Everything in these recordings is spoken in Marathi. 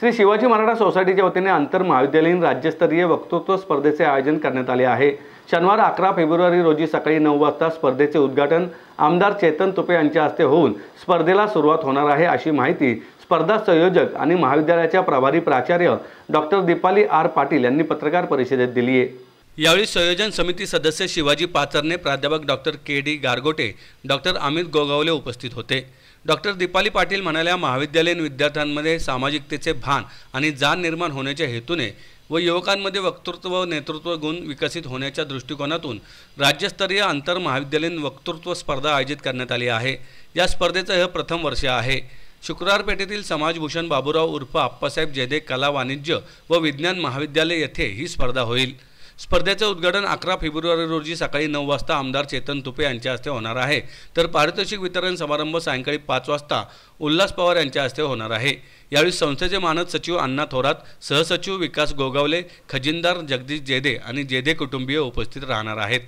श्री शिवाजी मराठा सोसायटीच्या वतीने आंतर महाविद्यालयीन राज्यस्तरीय वक्तृत्व स्पर्धेचे आयोजन करण्यात आले आहे शनिवार अकरा फेब्रुवारी रोजी सकाळी नऊ वाजता स्पर्धेचे उद्घाटन आमदार चेतन तुपे यांच्या हस्ते होऊन स्पर्धेला सुरुवात होणार आहे अशी माहिती स्पर्धा संयोजक आणि महाविद्यालयाच्या प्रभारी प्राचार्य डॉक्टर दीपाली आर पाटील यांनी पत्रकार परिषदेत दिली आहे यावेळी संयोजन समिती सदस्य शिवाजी पाचरणे प्राध्यापक doctor K D Gargote doctor Amit Gogawale उपस्थित होते डॉक्टर दीपाली पाटील म्हणाल्या महाविद्यालयीन विद्यार्थ्यांमध्ये सामाजिकतेचे भान आणि जाण निर्माण होण्याच्या हेतूने व युवकांमध्ये वक्तृत्व व नेतृत्व गुण विकसित होण्याच्या दृष्टिकोनातून राज्यस्तरीय आंतर महाविद्यालयीन वक्तृत्व स्पर्धा आयोजित करण्यात आली आहे या स्पर्धेचं हे प्रथम वर्ष आहे शुक्रवार पेठेतील समाजभूषण बाबूराव उर्फ आप्पासाहेब जेदे कला वाणिज्य व विज्ञान महाविद्यालय येथे ही स्पर्धा होईल स्पर्धेचं उद्घाटन अकरा फेब्रुवारी रोजी सकाळी नऊ वाजता आमदार चेतन तुपे यांच्या हस्ते होणार आहे तर पारितोषिक वितरण समारंभ सायंकाळी पाच वाजता उल्हास पवार यांच्या हस्ते होणार आहे यावेळी संस्थेचे मानद सचिव अण्णा थोरात सहसचिव विकास गोगावले खजिनदार जगदीश जेदे आणि जेदे कुटुंबीय उपस्थित राहणार आहेत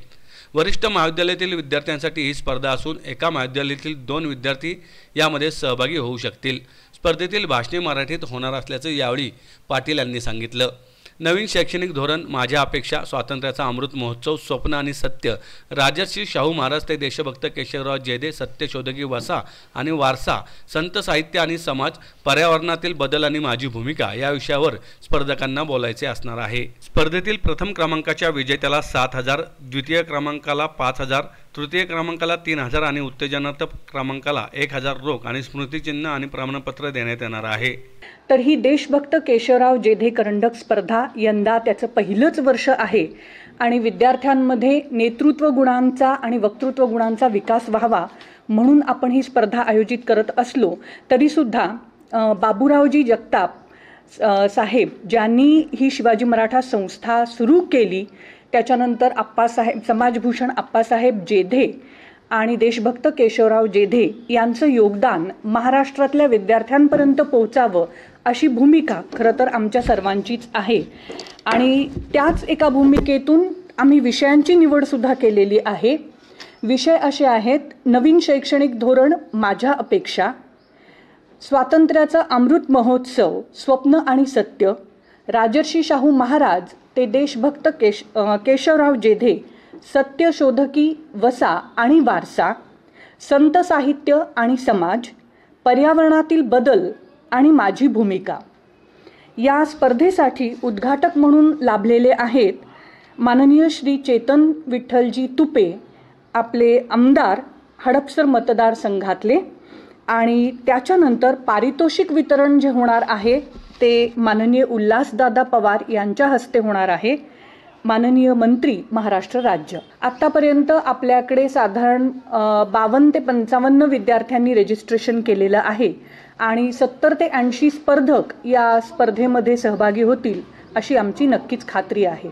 वरिष्ठ महाविद्यालयातील विद्यार्थ्यांसाठी ही स्पर्धा असून एका महाविद्यालयातील दोन विद्यार्थी यामध्ये सहभागी होऊ शकतील स्पर्धेतील भाषणे मराठीत होणार असल्याचं यावेळी पाटील यांनी सांगितलं नवीन शैक्षणिक धोरण माझ्या अपेक्षा स्वातंत्र्याचा अमृत महोत्सव स्वप्न आणि सत्य राजर्षी शाहू महाराज ते देशभक्त केशवराव जेदे सत्यशोधकी वसा आणि वारसा संत साहित्य आणि समाज पर्यावरणातील बदल आणि माझी भूमिका या विषयावर स्पर्धकांना बोलायचे असणार आहे स्पर्धेतील प्रथम क्रमांकाच्या विजेत्याला सात हजार द्वितीय क्रमांकाला पाच हजार तृतीय क्रमांकाला तीन हजार आणि उत्तेजनार्थ क्रमांकाला एक हजार रोख आणि स्मृतिचिन्ह आणि प्रमाणपत्र देण्यात येणार आहे तर ही देशभक्त केशवराव जेधे करंडक स्पर्धा यंदा त्याचं पहिलंच वर्ष आहे आणि विद्यार्थ्यांमध्ये नेतृत्व गुणांचा आणि वक्तृत्व गुणांचा विकास व्हावा म्हणून आपण ही स्पर्धा आयोजित करत असलो तरीसुद्धा बाबूरावजी जगताप साहेब ज्यांनी ही शिवाजी मराठा संस्था सुरू केली त्याच्यानंतर आप्पासाहेब समाजभूषण आप्पासाहेब जेधे आणि देशभक्त केशवराव जेधे यांचं योगदान महाराष्ट्रातल्या विद्यार्थ्यांपर्यंत पोहोचावं अशी भूमिका खरं तर आमच्या सर्वांचीच आहे आणि त्याच एका भूमिकेतून आम्ही विषयांची निवडसुद्धा केलेली आहे विषय असे आहेत नवीन शैक्षणिक धोरण माझ्या अपेक्षा स्वातंत्र्याचा अमृत महोत्सव स्वप्न आणि सत्य राजर्षी शाहू महाराज ते देशभक्त केश केशवराव जेधे सत्यशोधकी वसा आणि वारसा संत साहित्य आणि समाज पर्यावरणातील बदल आणि माझी भूमिका या स्पर्धेसाठी उद्घाटक म्हणून लाभलेले आहेत माननीय श्री चेतन विठ्ठलजी तुपे आपले आमदार हडपसर मतदारसंघातले आणि त्याच्यानंतर पारितोषिक वितरण जे होणार आहे ते माननीय उल्हासदादा पवार यांच्या हस्ते होणार आहे माननीय मंत्री महाराष्ट्र राज्य आत्तापर्यंत आपल्याकडे साधारण बावन्न ते पंचावन्न विद्यार्थ्यांनी रजिस्ट्रेशन केलेलं आहे आणि सत्तर ते ऐंशी स्पर्धक या स्पर्धेमध्ये सहभागी होतील अशी आमची नक्कीच खात्री आहे